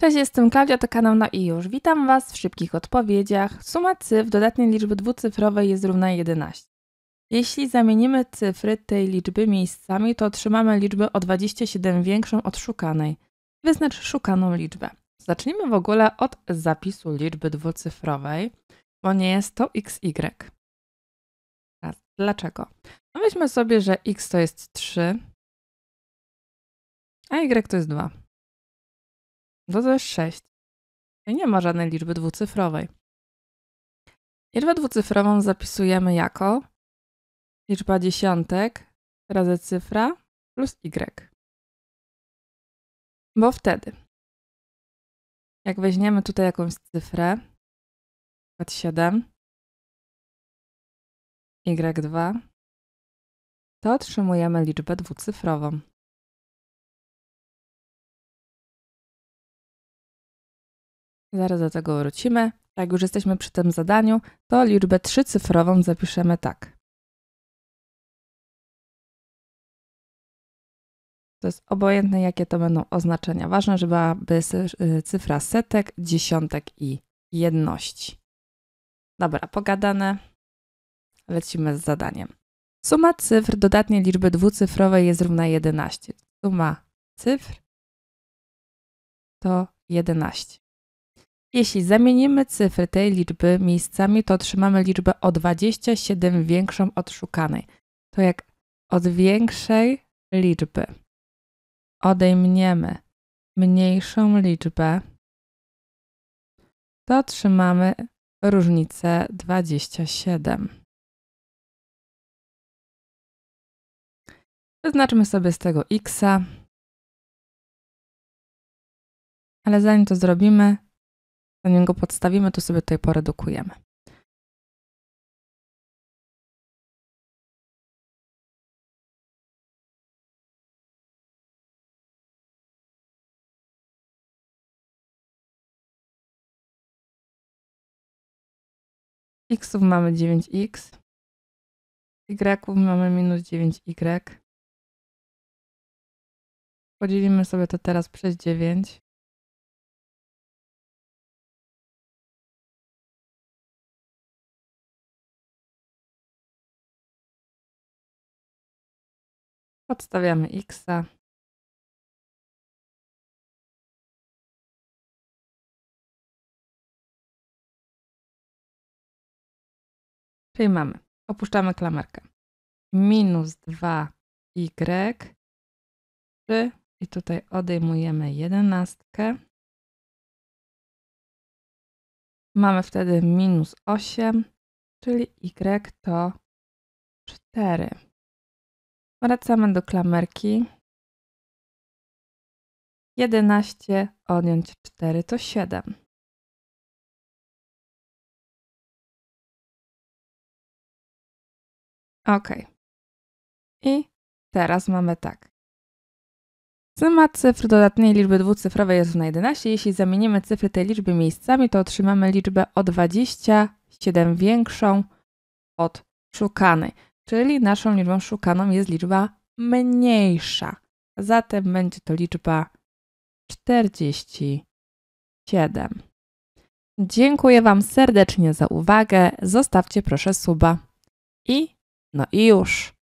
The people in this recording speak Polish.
Cześć, jestem Klaudia, to kanał na i już. Witam Was w szybkich odpowiedziach. Suma cyfr dodatniej liczby dwucyfrowej jest równa 11. Jeśli zamienimy cyfry tej liczby miejscami, to otrzymamy liczbę o 27 większą od szukanej. Wyznacz szukaną liczbę. Zacznijmy w ogóle od zapisu liczby dwucyfrowej, bo nie jest to xy. Teraz, dlaczego? No weźmy sobie, że x to jest 3, a y to jest 2. No to jest 6. I nie ma żadnej liczby dwucyfrowej. Liczbę dwucyfrową zapisujemy jako liczba dziesiątek razy cyfra plus y. Bo wtedy, jak weźmiemy tutaj jakąś cyfrę, przykład 7, y2, to otrzymujemy liczbę dwucyfrową. Zaraz do tego wrócimy. Jak już jesteśmy przy tym zadaniu, to liczbę trzycyfrową zapiszemy tak. To jest obojętne, jakie to będą oznaczenia. Ważne, żeby y, cyfra setek, dziesiątek i jedności. Dobra, pogadane. Lecimy z zadaniem. Suma cyfr dodatniej liczby dwucyfrowej jest równa 11. Suma cyfr to 11. Jeśli zamienimy cyfry tej liczby miejscami, to otrzymamy liczbę o 27 większą od szukanej. To jak od większej liczby odejmiemy mniejszą liczbę, to otrzymamy różnicę 27. Wyznaczmy sobie z tego x, ale zanim to zrobimy, zanim go podstawimy, to sobie tutaj poredukujemy. xów mamy 9x, y mamy minus 9y. Podzielimy sobie to teraz przez 9. Podstawiamy x. -a. Czyli mamy, opuszczamy klamerkę, minus 2y, 3 i tutaj odejmujemy jedenastkę. Mamy wtedy minus 8, czyli y to 4. Wracamy do klamerki. 11 odjąć 4 to 7. Ok. I teraz mamy tak. Suma cyfr dodatniej liczby dwucyfrowej jest na 11. Jeśli zamienimy cyfry tej liczby miejscami, to otrzymamy liczbę o 27 większą od szukanej czyli naszą liczbą szukaną jest liczba mniejsza. Zatem będzie to liczba 47. Dziękuję Wam serdecznie za uwagę. Zostawcie proszę suba. I no i już.